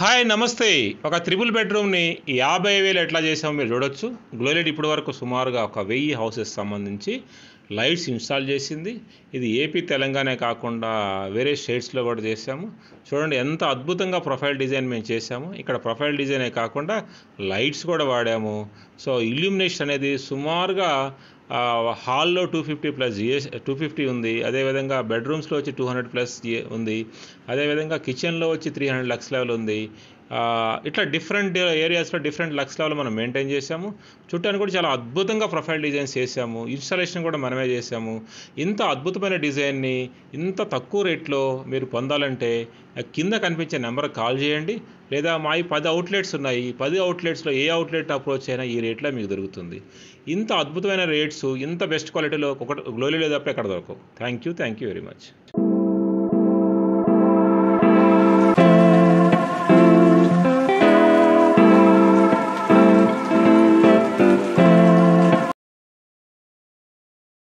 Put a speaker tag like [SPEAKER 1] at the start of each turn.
[SPEAKER 1] hi నమస్తే ఒక triple బెడ్రూమ్ని యాభై వేలు ఎట్లా చేసామో మీరు చూడొచ్చు గ్లోలైట్ ఇప్పటి వరకు సుమారుగా ఒక వెయ్యి హౌసెస్ సంబంధించి లైట్స్ ఇన్స్టాల్ చేసింది ఇది ఏపీ తెలంగాణ కాకుండా వేరే స్టేట్స్లో కూడా చేసాము చూడండి ఎంత అద్భుతంగా ప్రొఫైల్ డిజైన్ మేము చేసాము ఇక్కడ ప్రొఫైల్ డిజైనే కాకుండా లైట్స్ కూడా వాడాము సో ఇల్యూమినేషన్ అనేది సుమారుగా హాల్లో two fifty plus GS two fifty ఉంది అదేవిధంగా బెడ్రూమ్స్లో వచ్చి టూ హండ్రెడ్ ప్లస్ ఉంది అదేవిధంగా కిచెన్లో వచ్చి త్రీ హండ్రెడ్ లక్స్ లెవెల్ ఉంది ఇట్లా డిఫరెంట్ ఏరియాస్లో డిఫరెంట్ లక్స్ లెవెల్ మనం మెయింటైన్ చేసాము చుట్టాన్ని కూడా చాలా అద్భుతంగా ప్రొఫైల్ డిజైన్స్ చేసాము ఇన్స్టాలేషన్ కూడా మనమే చేసాము ఇంత అద్భుతమైన డిజైన్ని ఇంత తక్కువ రేట్లో మీరు పొందాలంటే కింద కనిపించే నెంబర్ కాల్ చేయండి లేదా మావి పది అవుట్లెట్స్ ఉన్నాయి పది అవుట్లెట్స్లో ఏ అవుట్లెట్ అప్రోచ్ అయినా ఈ రేట్లో మీకు దొరుకుతుంది ఇంత అద్భుతమైన రేట్స్ ఇంత బెస్ట్ క్వాలిటీలో ఒకటి గ్లోలీలో తప్ప ఎక్కడ దొరకవు thank you thank you very much